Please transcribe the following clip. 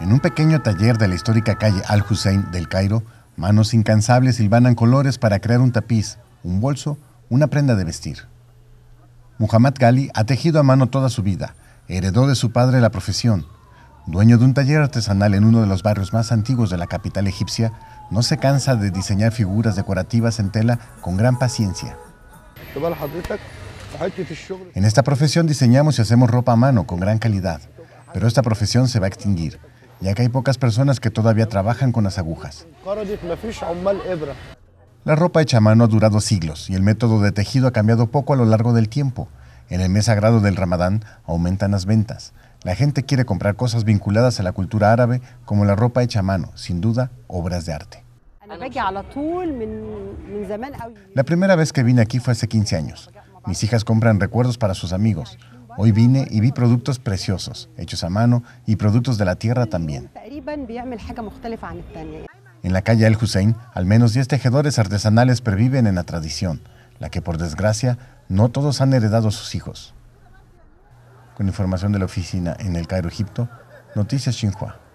En un pequeño taller de la histórica calle Al Hussein del Cairo, manos incansables silbanan colores para crear un tapiz, un bolso, una prenda de vestir. Muhammad Ghali ha tejido a mano toda su vida, heredó de su padre la profesión. Dueño de un taller artesanal en uno de los barrios más antiguos de la capital egipcia, no se cansa de diseñar figuras decorativas en tela con gran paciencia. En esta profesión diseñamos y hacemos ropa a mano con gran calidad, pero esta profesión se va a extinguir ya que hay pocas personas que todavía trabajan con las agujas. La ropa hecha a mano ha durado siglos y el método de tejido ha cambiado poco a lo largo del tiempo. En el mes sagrado del Ramadán aumentan las ventas. La gente quiere comprar cosas vinculadas a la cultura árabe como la ropa hecha a mano, sin duda, obras de arte. La primera vez que vine aquí fue hace 15 años. Mis hijas compran recuerdos para sus amigos. Hoy vine y vi productos preciosos, hechos a mano y productos de la tierra también. En la calle El Hussein, al menos 10 tejedores artesanales perviven en la tradición, la que por desgracia no todos han heredado sus hijos. Con información de la oficina en El Cairo, Egipto, Noticias Xinhua.